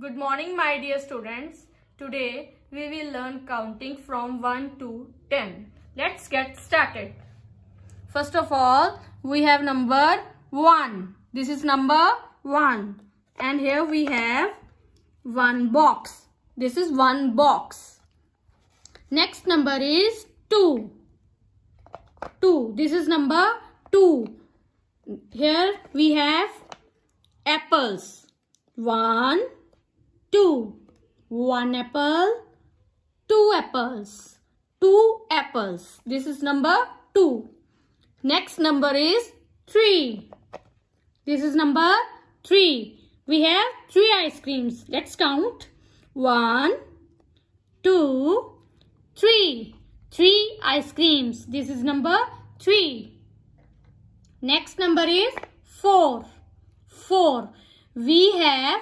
Good morning my dear students. Today we will learn counting from 1 to 10. Let's get started. First of all we have number 1. This is number 1 and here we have one box. This is one box. Next number is 2. 2. This is number 2. Here we have apples. 1, two. One apple, two apples, two apples. This is number two. Next number is three. This is number three. We have three ice creams. Let's count. One, two, three. Three ice creams. This is number three. Next number is four. Four. We have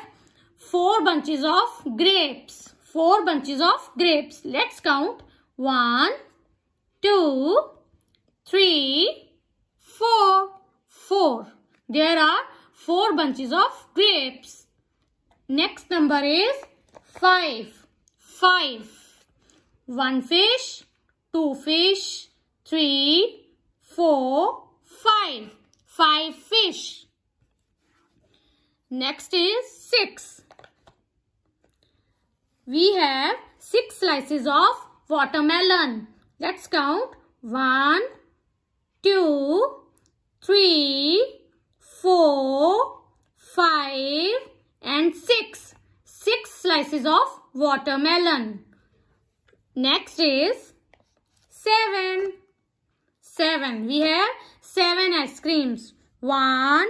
four bunches of grapes. Four bunches of grapes. Let's count. three, four. Four. There are four bunches of grapes. Next number is five. Five. One fish, two fish, three, four, five. Five fish. Next is six we have 6 slices of watermelon. Let's count. One, two, three, four, five, and 6. 6 slices of watermelon. Next is 7. 7. We have 7 ice creams. One,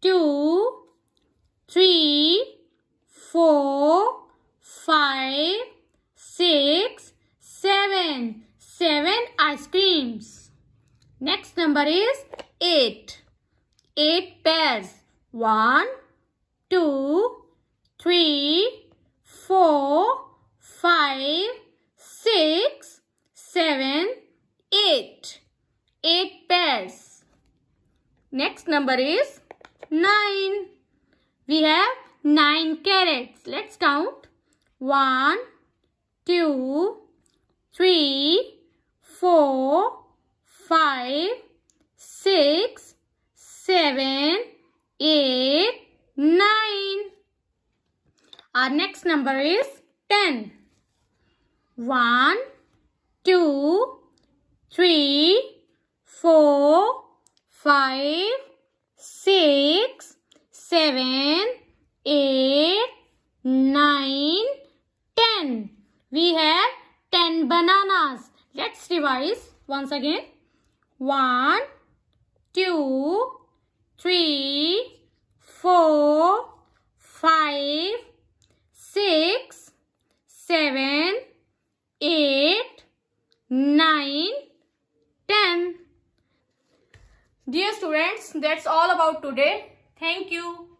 two, seven ice creams. Next number is eight. Eight pairs. One, two, three, four, five, six, seven, eight. Eight pairs. Next number is nine. We have nine carrots. Let's count. One, two, three, four, five, six, seven, eight, nine. Our next number is 10. 1, 2, 3, 4, 5, 6, 7, 8, 9, 10. We have 10 bananas. Let's revise once again. One, two, three, four, five, six, seven, eight, nine, ten. Dear students, that's all about today. Thank you.